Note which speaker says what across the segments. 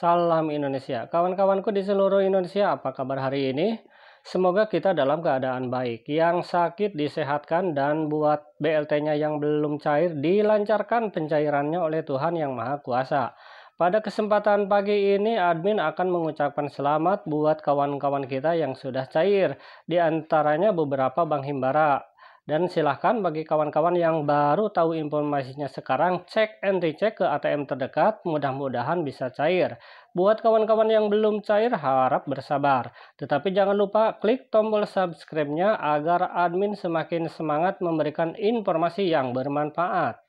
Speaker 1: Salam Indonesia. Kawan-kawanku di seluruh Indonesia, apa kabar hari ini? Semoga kita dalam keadaan baik. Yang sakit disehatkan dan buat BLT-nya yang belum cair dilancarkan pencairannya oleh Tuhan Yang Maha Kuasa. Pada kesempatan pagi ini admin akan mengucapkan selamat buat kawan-kawan kita yang sudah cair, di antaranya beberapa Bank Himbara, dan silahkan bagi kawan-kawan yang baru tahu informasinya sekarang, cek and recheck ke ATM terdekat, mudah-mudahan bisa cair. Buat kawan-kawan yang belum cair, harap bersabar. Tetapi jangan lupa klik tombol subscribe-nya agar admin semakin semangat memberikan informasi yang bermanfaat.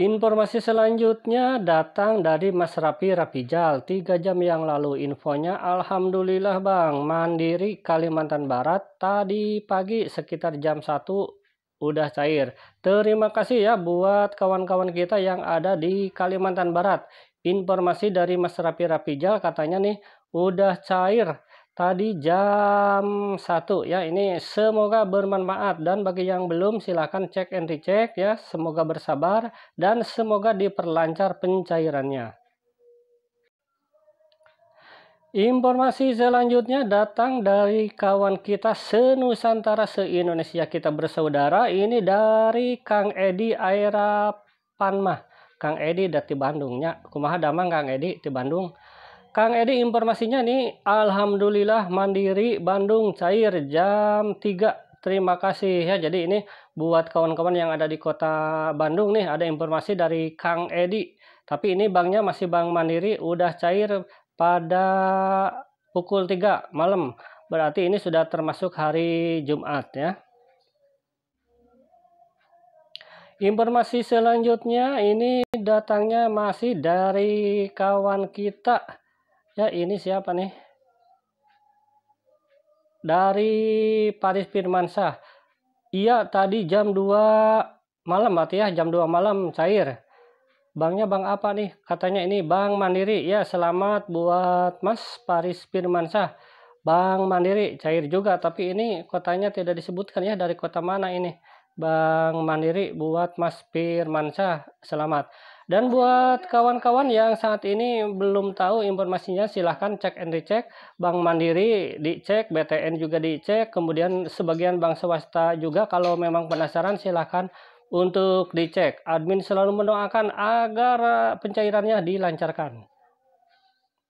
Speaker 1: Informasi selanjutnya datang dari Mas Rapi Rapijal. Tiga jam yang lalu infonya Alhamdulillah Bang, Mandiri Kalimantan Barat tadi pagi sekitar jam 1 udah cair. Terima kasih ya buat kawan-kawan kita yang ada di Kalimantan Barat. Informasi dari Mas Rapi Rapijal katanya nih udah cair tadi jam 1 ya ini semoga bermanfaat dan bagi yang belum silahkan cek and recheck ya semoga bersabar dan semoga diperlancar pencairannya Informasi selanjutnya datang dari kawan kita senusantara se-Indonesia kita bersaudara ini dari Kang Edi Aira Panmah Kang Edi dari Bandungnya kumaha damang Kang Edi di Bandung Kang Edi informasinya nih, Alhamdulillah Mandiri Bandung cair jam 3. Terima kasih ya. Jadi ini buat kawan-kawan yang ada di kota Bandung nih, ada informasi dari Kang Edi. Tapi ini banknya masih bank Mandiri, udah cair pada pukul 3 malam. Berarti ini sudah termasuk hari Jumat ya. Informasi selanjutnya ini datangnya masih dari kawan kita ya ini siapa nih dari Paris Firmansah. iya tadi jam 2 malam berarti ya jam 2 malam cair Bangnya bang apa nih katanya ini Bang mandiri ya selamat buat Mas Paris Firmansah. Bang mandiri cair juga tapi ini kotanya tidak disebutkan ya dari kota mana ini Bank Mandiri, buat Mas Firmansyah, selamat. Dan buat kawan-kawan yang saat ini belum tahu informasinya, silahkan cek and recheck. Bank Mandiri dicek, BTN juga dicek, kemudian sebagian bank swasta juga kalau memang penasaran silahkan untuk dicek. Admin selalu mendoakan agar pencairannya dilancarkan.